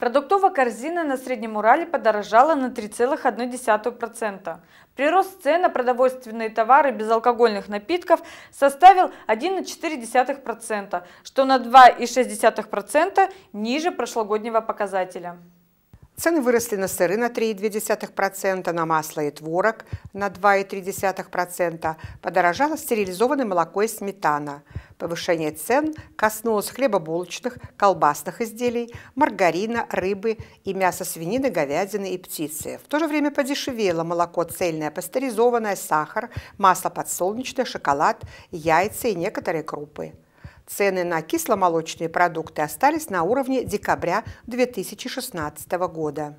Продуктовая корзина на Среднем Урале подорожала на 3,1%. Прирост цен на продовольственные товары безалкогольных напитков составил 1,4%, что на 2,6% ниже прошлогоднего показателя. Цены выросли на сыры на 3,2%, на масло и творог на 2,3%, подорожало стерилизованное молоко и сметана – Повышение цен коснулось хлебобулочных, колбасных изделий, маргарина, рыбы и мяса свинины, говядины и птицы. В то же время подешевело молоко цельное, пастеризованное, сахар, масло подсолнечное, шоколад, яйца и некоторые крупы. Цены на кисломолочные продукты остались на уровне декабря 2016 года.